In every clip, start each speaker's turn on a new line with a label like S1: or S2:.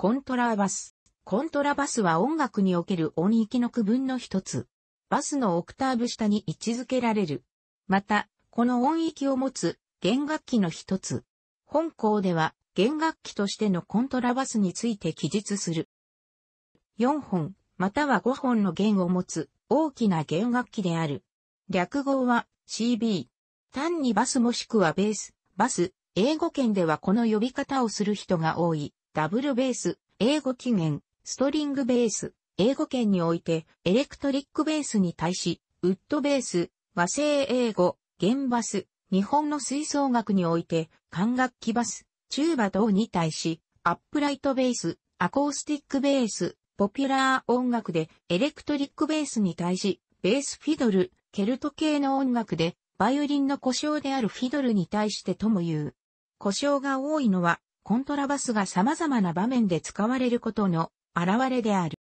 S1: コントラバス。コントラバスは音楽における音域の区分の一つ。バスのオクターブ下に位置づけられる。また、この音域を持つ弦楽器の一つ。本校では弦楽器としてのコントラバスについて記述する。4本、または5本の弦を持つ大きな弦楽器である。略語は CB。単にバスもしくはベース、バス、英語圏ではこの呼び方をする人が多い。ダブルベース、英語起源、ストリングベース、英語圏において、エレクトリックベースに対し、ウッドベース、和製英語、弦バス、日本の吹奏楽において、管楽器バス、チューバ等に対し、アップライトベース、アコースティックベース、ポピュラー音楽で、エレクトリックベースに対し、ベースフィドル、ケルト系の音楽で、バイオリンの故障であるフィドルに対してとも言う。故障が多いのは、コントラバスが様々な場面で使われることの現れである。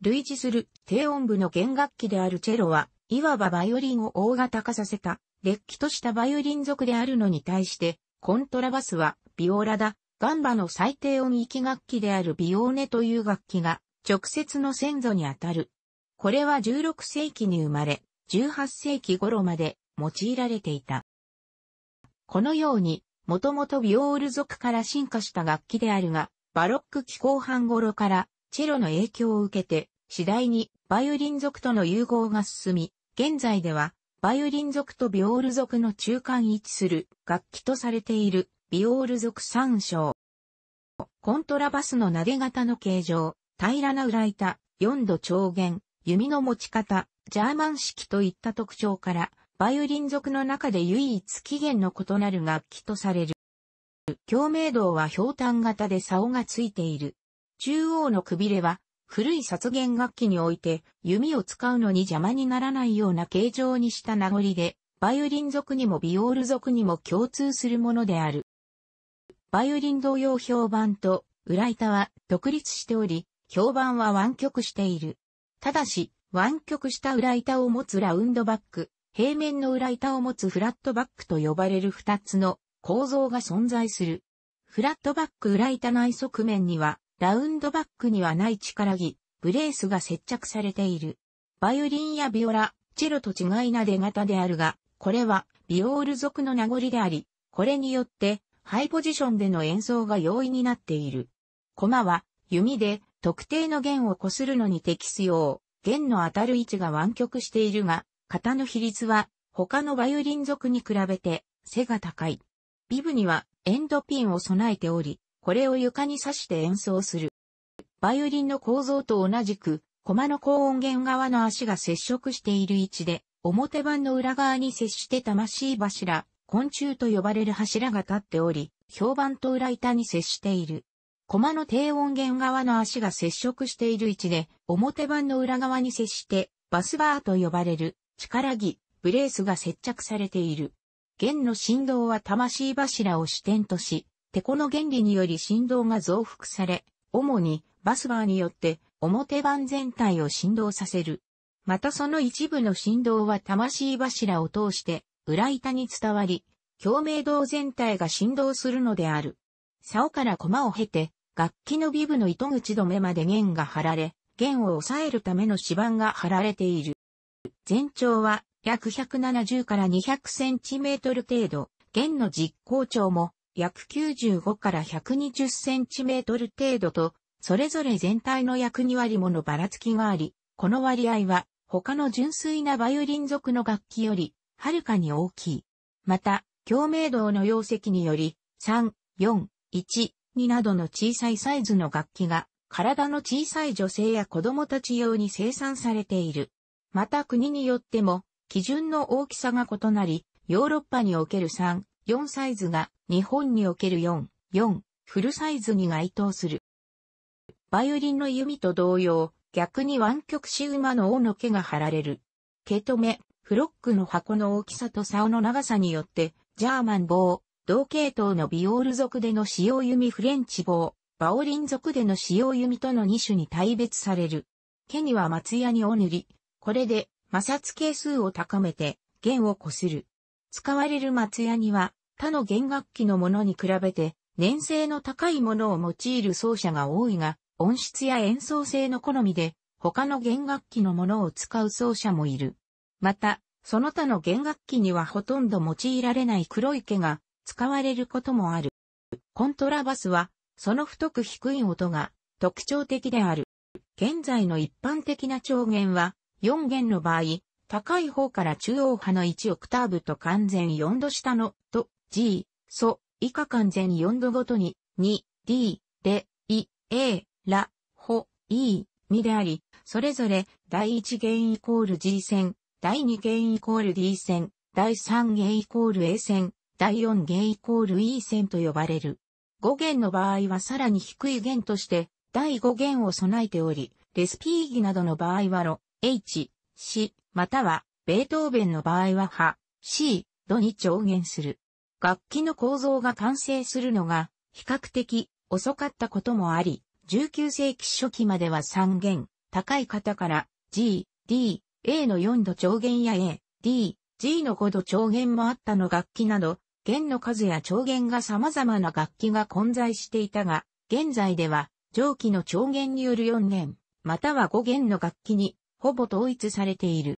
S1: 類似する低音部の弦楽器であるチェロは、いわばバイオリンを大型化させた、劣気としたバイオリン族であるのに対して、コントラバスは、ビオラだ、ガンバの最低音域楽器であるビオーネという楽器が、直接の先祖にあたる。これは16世紀に生まれ、18世紀頃まで用いられていた。このように、もともとビオール族から進化した楽器であるが、バロック期後半頃からチェロの影響を受けて、次第にバイオリン族との融合が進み、現在ではバイオリン族とビオール族の中間位置する楽器とされているビオール族三章。コントラバスの撫で型の形状、平らな裏板、4度長弦、弓の持ち方、ジャーマン式といった特徴から、バイオリン族の中で唯一起源の異なる楽器とされる。共鳴道は氷炭型で竿がついている。中央のくびれは、古い殺弦楽器において弓を使うのに邪魔にならないような形状にした名残で、バイオリン族にもビオール族にも共通するものである。バイオリン同様評判と裏板は独立しており、評判は湾曲している。ただし、湾曲した裏板を持つラウンドバック、平面の裏板を持つフラットバックと呼ばれる2つの構造が存在する。フラットバック裏板内側面には、ラウンドバックにはない力着、ブレースが接着されている。バイオリンやビオラ、チェロと違いな出型であるが、これはビオール族の名残であり、これによってハイポジションでの演奏が容易になっている。駒は弓で特定の弦を擦るのに適すよう、弦の当たる位置が湾曲しているが、型の比率は他のバイオリン族に比べて背が高い。ビブにはエンドピンを備えており、これを床に刺して演奏する。バイオリンの構造と同じく、駒の高音源側の足が接触している位置で、表板の裏側に接して魂柱、昆虫と呼ばれる柱が立っており、評判と裏板に接している。駒の低音源側の足が接触している位置で、表板の裏側に接して、バスバーと呼ばれる力木、ブレースが接着されている。弦の振動は魂柱を支点とし、テコの原理により振動が増幅され、主にバスバーによって表板全体を振動させる。またその一部の振動は魂柱を通して裏板に伝わり、共鳴道全体が振動するのである。竿から駒を経て、楽器のビブの糸口止めまで弦が張られ、弦を抑えるための指板が張られている。全長は約170から200センチメートル程度、弦の実行長も約95から120センチメートル程度と、それぞれ全体の約2割ものばらつきがあり、この割合は他の純粋なバイオリン族の楽器よりはるかに大きい。また、共鳴道の容積により、3、4、1、2などの小さいサイズの楽器が、体の小さい女性や子供たち用に生産されている。また国によっても、基準の大きさが異なり、ヨーロッパにおける3、4サイズが、日本における4、4、フルサイズに該当する。バイオリンの弓と同様、逆に湾曲し馬の尾の毛が張られる。毛止め、フロックの箱の大きさと竿の長さによって、ジャーマン棒、同系統のビオール族での使用弓フレンチ棒、バオリン族での使用弓との2種に大別される。毛には松屋にお塗り、これで摩擦係数を高めて弦をこする。使われる松屋には他の弦楽器のものに比べて粘性の高いものを用いる奏者が多いが、音質や演奏性の好みで他の弦楽器のものを使う奏者もいる。また、その他の弦楽器にはほとんど用いられない黒い毛が使われることもある。コントラバスは、その太く低い音が特徴的である。現在の一般的な調弦は、4弦の場合、高い方から中央波の1オクターブと完全4度下の、と、G、ソ、以下完全4度ごとに、2、D、レ、イ、A、ラ、ホ、E、ミであり、それぞれ、第1弦イコール G 線、第2弦イコール D 線、第3弦イコール A 線、第4弦イコール E 線と呼ばれる。5弦の場合はさらに低い弦として、第5弦を備えており、レスピーギなどの場合は H、C、または、ベートーベンの場合はハ、C、度に調弦する。楽器の構造が完成するのが、比較的遅かったこともあり、19世紀初期までは3弦、高い方から G、D、A の4度長弦や A、D、G の5度長弦もあったの楽器など、弦の数や長弦が様々な楽器が混在していたが、現在では、上記の長弦による4弦、または5弦の楽器にほぼ統一されている。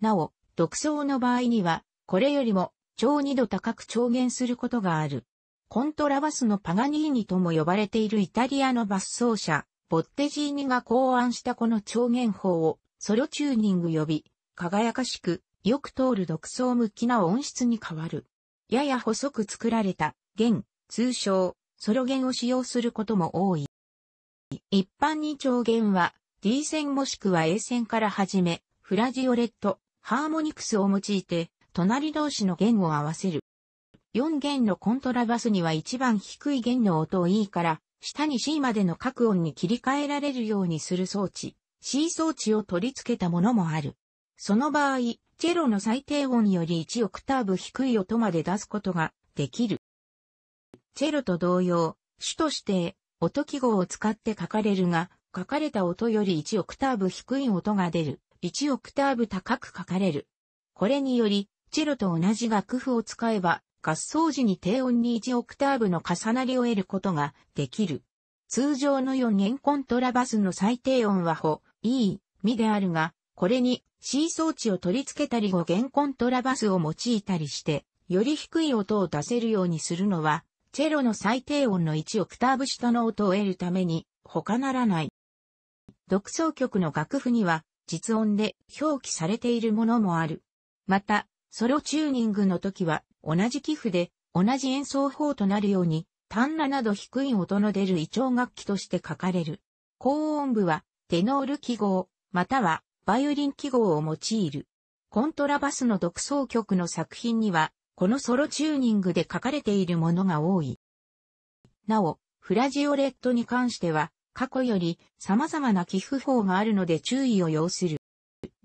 S1: なお、独創の場合には、これよりも超二度高く超減することがある。コントラバスのパガニーニとも呼ばれているイタリアのバス奏者、ボッテジーニが考案したこの超弦法をソロチューニング呼び、輝かしく、よく通る独奏向きな音質に変わる。やや細く作られた弦、通称、ソロ弦を使用することも多い。一般に長弦は D 線もしくは A 線から始め、フラジオレット、ハーモニクスを用いて、隣同士の弦を合わせる。4弦のコントラバスには一番低い弦の音を E から下に C までの各音に切り替えられるようにする装置、C 装置を取り付けたものもある。その場合、チェロの最低音より1オクターブ低い音まで出すことができる。チェロと同様、主として音記号を使って書かれるが、書かれた音より1オクターブ低い音が出る、1オクターブ高く書かれる。これにより、チェロと同じ楽譜を使えば、合奏時に低音に1オクターブの重なりを得ることができる。通常の4弦コントラバスの最低音はほ、いい、みであるが、これに C 装置を取り付けたり5弦コントラバスを用いたりして、より低い音を出せるようにするのは、チェロの最低音の1オクターブ下の音を得るために、他ならない。独奏曲の楽譜には、実音で表記されているものもある。また、ソロチューニングの時は、同じ寄付で、同じ演奏法となるように、単ななど低い音の出る異腸楽器として書かれる。高音部は、テノール記号、または、バイオリン記号を用いる。コントラバスの独奏曲の作品には、このソロチューニングで書かれているものが多い。なお、フラジオレットに関しては、過去より様々な寄付法があるので注意を要する。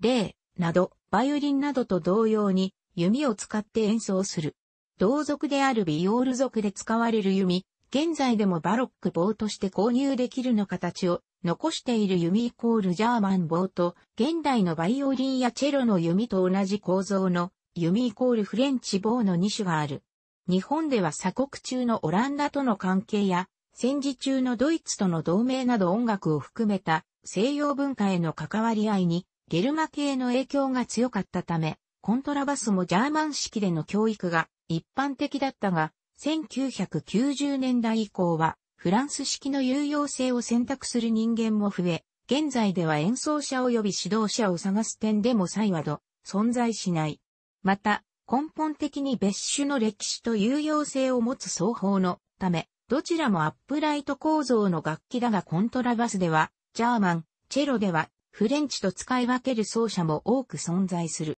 S1: 例など、バイオリンなどと同様に弓を使って演奏する。同族であるビオール族で使われる弓、現在でもバロック棒として購入できるの形を残している弓イコールジャーマン棒と、現代のバイオリンやチェロの弓と同じ構造の弓イコールフレンチ棒の2種がある。日本では鎖国中のオランダとの関係や、戦時中のドイツとの同盟など音楽を含めた西洋文化への関わり合いにゲルマ系の影響が強かったため、コントラバスもジャーマン式での教育が一般的だったが、1990年代以降はフランス式の有用性を選択する人間も増え、現在では演奏者及び指導者を探す点でも際はど存在しない。また、根本的に別種の歴史と有用性を持つ双方のため、どちらもアップライト構造の楽器だがコントラバスでは、ジャーマン、チェロでは、フレンチと使い分ける奏者も多く存在する。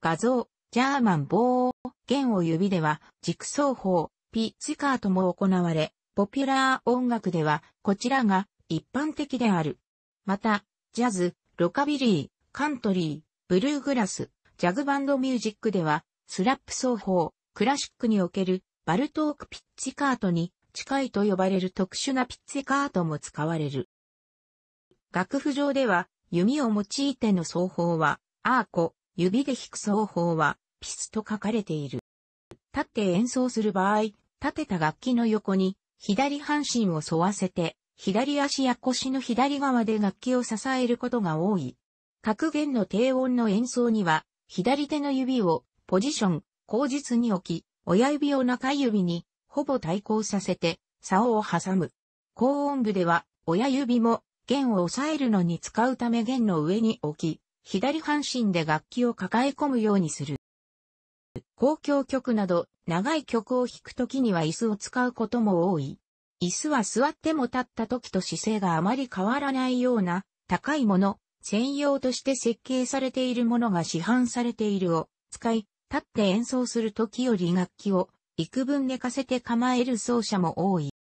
S1: 画像、ジャーマン棒弦を指では、軸奏法、ピッツカートも行われ、ポピュラー音楽では、こちらが一般的である。また、ジャズ、ロカビリー、カントリー、ブルーグラス、ジャグバンドミュージックでは、スラップ奏法、クラシックにおけるバルトークピッチカートに近いと呼ばれる特殊なピッチカートも使われる。楽譜上では弓を用いての奏法はアーコ、指で弾く奏法はピスと書かれている。立って演奏する場合、立てた楽器の横に左半身を沿わせて左足や腰の左側で楽器を支えることが多い。格弦の低音の演奏には左手の指をポジション、口実に置き、親指を中指に、ほぼ対抗させて、竿を挟む。高音部では、親指も、弦を押さえるのに使うため弦の上に置き、左半身で楽器を抱え込むようにする。公共曲など、長い曲を弾くときには椅子を使うことも多い。椅子は座っても立ったときと姿勢があまり変わらないような、高いもの、専用として設計されているものが市販されているを、使い、立って演奏する時より楽器を幾分寝かせて構える奏者も多い。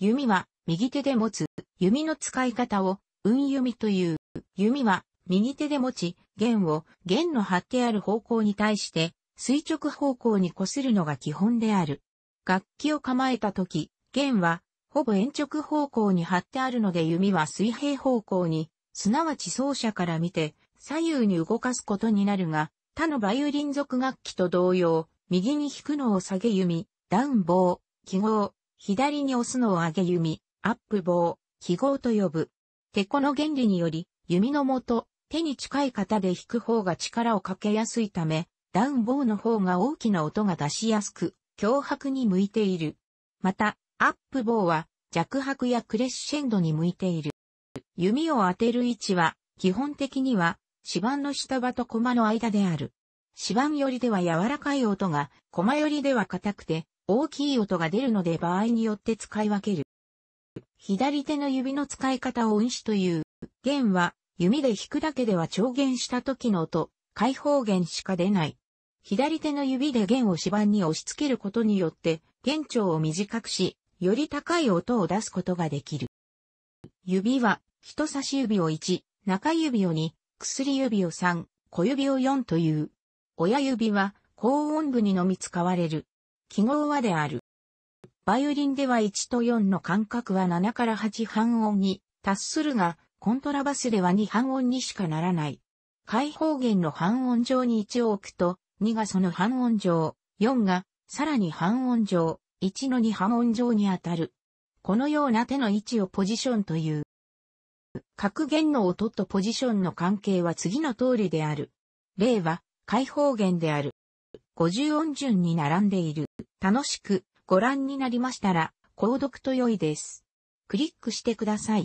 S1: 弓は右手で持つ弓の使い方を運弓という。弓は右手で持ち、弦を弦の張ってある方向に対して垂直方向に擦るのが基本である。楽器を構えた時、弦はほぼ延直方向に張ってあるので弓は水平方向に、すなわち奏者から見て左右に動かすことになるが、他のバイオリン族楽器と同様、右に弾くのを下げ弓、ダウン棒、記号、左に押すのを上げ弓、アップ棒、記号と呼ぶ。手この原理により、弓の元、手に近い型で弾く方が力をかけやすいため、ダウン棒の方が大きな音が出しやすく、強迫に向いている。また、アップ棒は弱迫やクレッシェンドに向いている。弓を当てる位置は、基本的には指板の下場と駒の間である。指板よりでは柔らかい音が、駒よりでは硬くて、大きい音が出るので場合によって使い分ける。左手の指の使い方を運指という。弦は、弓で弾くだけでは調弦した時の音、開放弦しか出ない。左手の指で弦を指板に押し付けることによって、弦長を短くし、より高い音を出すことができる。指は、人差し指を1、中指を2、薬指を3、小指を4という。親指は高音部にのみ使われる。記号はである。バイオリンでは1と4の間隔は7から8半音に達するが、コントラバスでは2半音にしかならない。開放弦の半音上に1を置くと、2がその半音上、4がさらに半音上、1の2半音上に当たる。このような手の位置をポジションという。格言の音とポジションの関係は次の通りである。例は、開放弦である。50音順に並んでいる。楽しくご覧になりましたら、購読と良いです。クリックしてください。